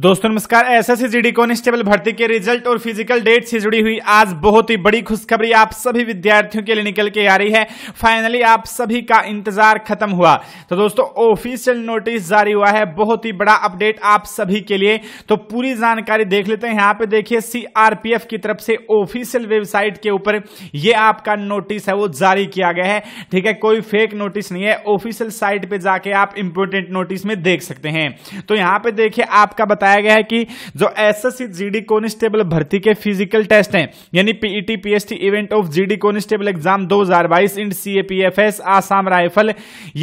दोस्तों नमस्कार S S G D constable भर्ती के रिजल्ट और फिजिकल डेट से जुड़ी हुई आज बहुत ही बड़ी खुशखबरी आप सभी विद्यार्थियों के लिए निकल के आ रही है फाइनली आप सभी का इंतजार खत्म हुआ तो दोस्तों ऑफिशियल नोटिस जारी हुआ है बहुत ही बड़ा अपडेट आप सभी के लिए तो पूरी जानकारी देख लेते हैं यहाँ पे देखिए सीआरपीएफ की तरफ से ऑफिशियल वेबसाइट के ऊपर ये आपका नोटिस है वो जारी किया गया है ठीक है कोई फेक नोटिस नहीं है ऑफिशियल साइट पे जाके आप इंपोर्टेंट नोटिस में देख सकते हैं तो यहाँ पे देखिए आपका बता बताया गया है कि जो S S C G D constable भर्ती के फिजिकल टेस्ट हैं यानी PET PST event of G D constable exam 2022 and CAPFs Assam rifle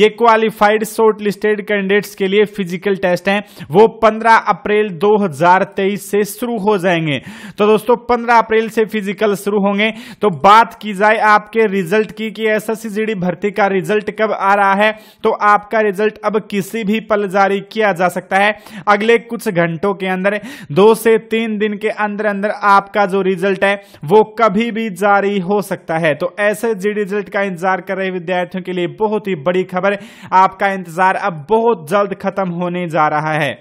ये क्वालिफाइड शॉर्ट लिस्टेड कैंडिडेट्स के लिए फिजिकल टेस्ट हैं वो 15 अप्रैल 2023 से शुरू हो जाएंगे तो दोस्तों पंद्रह अप्रैल से फिजिकल शुरू होंगे तो बात की जाए आपके रिजल्ट की कि S S C G D भर्ती का रिजल्ट कब आ रहा है तो आपका रिजल्ट अब किसी भी पल जारी किया जा सकता है अगले कुछ घंटों के अंदर दो से तीन दिन के अंदर अंदर आपका जो रिजल्ट है वो कभी भी जारी हो सकता है तो ऐसे जी रिजल्ट का इंतजार कर रहे विद्यार्थियों के लिए बहुत ही बड़ी खबर आपका इंतजार अब बहुत जल्द खत्म होने जा रहा है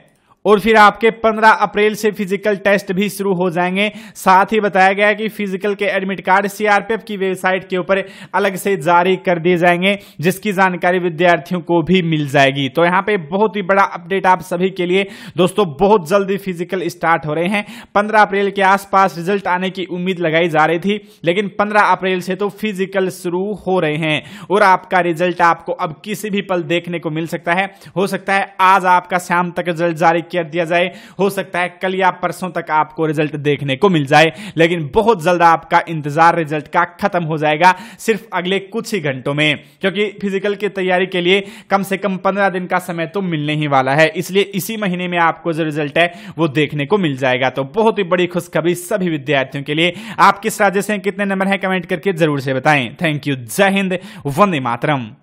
और फिर आपके 15 अप्रैल से फिजिकल टेस्ट भी शुरू हो जाएंगे साथ ही बताया गया कि फिजिकल के एडमिट कार्ड सीआरपीएफ की वेबसाइट के ऊपर अलग से जारी कर दिए जाएंगे जिसकी जानकारी विद्यार्थियों को भी मिल जाएगी तो यहाँ पे बहुत ही बड़ा अपडेट आप सभी के लिए दोस्तों बहुत जल्दी फिजिकल स्टार्ट हो रहे हैं पंद्रह अप्रैल के आसपास रिजल्ट आने की उम्मीद लगाई जा रही थी लेकिन पंद्रह अप्रैल से तो फिजिकल शुरू हो रहे हैं और आपका रिजल्ट आपको अब किसी भी पल देखने को मिल सकता है हो सकता है आज आपका शाम तक रिजल्ट जारी कर दिया जाए हो सकता है कल या परसों तक आपको रिजल्ट देखने को मिल जाए लेकिन बहुत जल्द आपका इंतजार रिजल्ट का खत्म हो जाएगा सिर्फ अगले कुछ ही घंटों में क्योंकि फिजिकल की तैयारी के लिए कम से कम पंद्रह दिन का समय तो मिलने ही वाला है इसलिए इसी महीने में आपको जो रिजल्ट है वो देखने को मिल जाएगा तो बहुत ही बड़ी खुशखबरी सभी विद्यार्थियों के लिए आप किस राज्य से कितने नंबर है कमेंट करके जरूर से बताएं थैंक यू जय हिंद वंदे मातरम